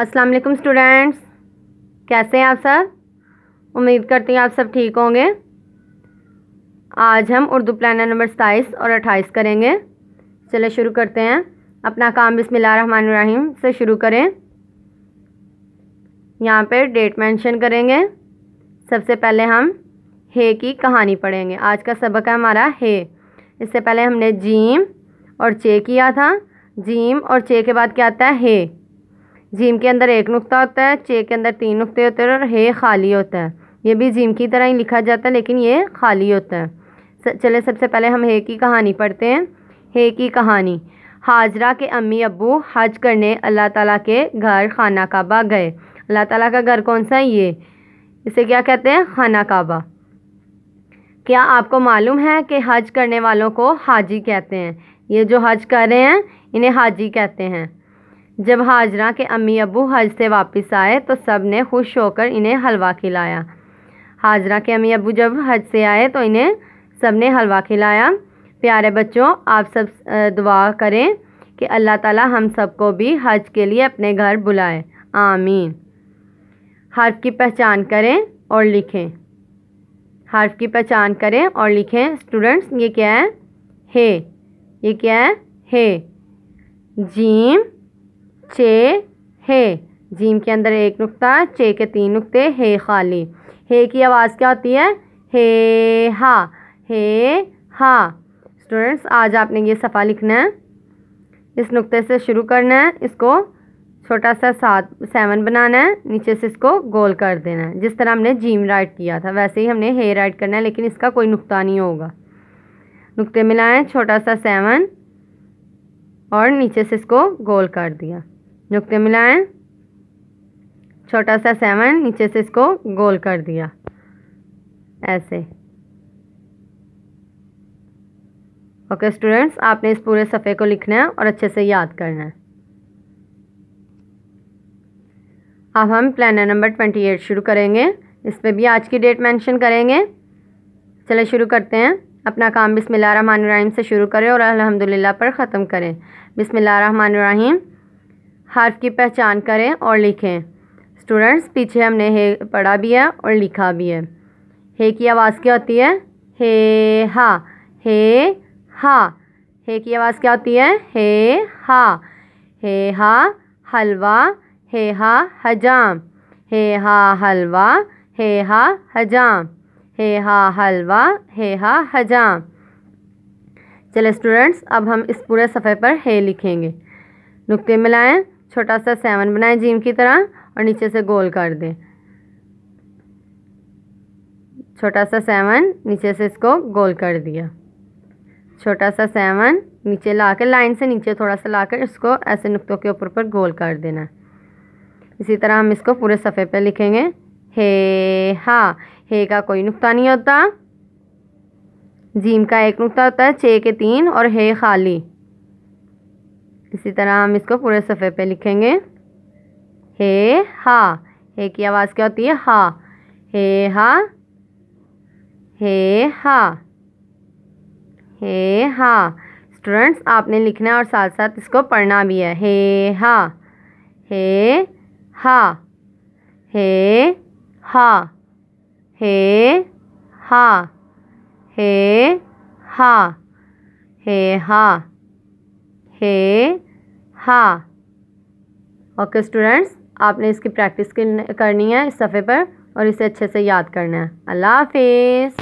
अस्सलाम वालेकुम स्टूडेंट्स कैसे हैं आप सब उम्मीद करती हैं आप सब ठीक होंगे आज हम उर्दू प्लानर नंबर सताईस और अट्ठाईस करेंगे चलो शुरू करते हैं अपना काम रहीम से शुरू करें यहाँ पर डेट मेंशन करेंगे सबसे पहले हम हे की कहानी पढ़ेंगे आज का सबक है हमारा हे इससे पहले हमने जीम और चे किया था जीम और चे के बाद क्या आता है हे जीम के अंदर एक नुकता होता है चे के अंदर तीन नुकते होते हैं और हे खाली होता है ये भी जीम की तरह ही लिखा जाता है लेकिन ये खाली होता है स, चले सबसे पहले हम हे की कहानी पढ़ते हैं हे की कहानी हाजरा के अम्मी अबू हज करने अल्लाह ताला के घर खाना काबा गए अल्लाह ताला का घर कौन सा है ये इसे क्या कहते हैं खाना काबा क्या आपको मालूम है कि हज करने वालों को हाजी कहते हैं ये जो हज कर रहे हैं इन्हें हाजी कहते हैं जब हाजरा के अम्मी अबू हज से वापस आए तो सब ने खुश होकर इन्हें हलवा खिलाया हाजरा के अम्मी अबू जब हज से आए तो इन्हें सब ने हलवा खिलाया प्यारे बच्चों आप सब दुआ करें कि अल्लाह ताला हम सबको भी हज के लिए अपने घर बुलाए आमीन हर्फ की पहचान करें और लिखें हर्फ की पहचान करें और लिखें स्टूडेंट्स ये क्या है हे ये क्या है हे जीम चे हे जीम के अंदर एक नुक्ता चे के तीन नुक्ते हे खाली हे की आवाज़ क्या होती है हे हा हे हा स्टूडेंट्स आज आपने ये सफ़ा लिखना है इस नुक्ते से शुरू करना है इसको छोटा सा सात सेवन बनाना है नीचे से इसको गोल कर देना है जिस तरह हमने जीम राइट किया था वैसे ही हमने हे राइट करना है लेकिन इसका कोई नुकता नहीं होगा नुक्ते मिलाएं छोटा सा सेवन और नीचे से इसको गोल कर दिया नुकते मिलाएं छोटा सा सेवन नीचे से इसको गोल कर दिया ऐसे ओके स्टूडेंट्स आपने इस पूरे सफ़े को लिखना है और अच्छे से याद करना है अब हम प्लानर नंबर ट्वेंटी एट शुरू करेंगे इस पर भी आज की डेट मेंशन करेंगे चले शुरू करते हैं अपना काम बिसमिल्लाह रहमान रहीम से शुरू करें और अल्हम्दुलिल्लाह पर ख़त्म करें बिसमिल्लाह रहमान रहीम हर्फ की पहचान करें और लिखें स्टूडेंट्स पीछे हमने हे पढ़ा भी है और लिखा भी है हे की आवाज़ क्या होती है हे हा हे हा हे की आवाज़ क्या होती है हे हा हे हा हलवा हे हा हजाम हे हा हलवा हे हा हजाम हे हा हलवा हे हा हजाम चले स्टूडेंट्स अब हम इस पूरे सफ़े पर हे लिखेंगे नुक्ते मिलाएं छोटा सा सेवन बनाएं जीम की तरह और नीचे से गोल कर दें छोटा सा सेवन नीचे से इसको गोल कर दिया छोटा सा सेवन नीचे ला कर लाइन से नीचे थोड़ा सा ला कर इसको ऐसे नुकतों के ऊपर पर गोल कर देना इसी तरह हम इसको पूरे सफ़े पे लिखेंगे हे हा हे का कोई नुकता नहीं होता जीम का एक नुकता होता है छः के तीन और हे खाली इसी तरह हम इसको पूरे सफ़े पे लिखेंगे हे हा हे की आवाज़ क्या होती है हा हे हा हे हा हे हा स्टूडेंट्स आपने लिखना है और साथ साथ इसको पढ़ना भी है हे हा हे हा हे हा हे हा हे हा हे हा हे हा ओके स्टूडेंट्स आपने इसकी प्रैक्टिस करनी है इस सफ़े पर और इसे अच्छे से याद करना है अल्लाह हाफिज़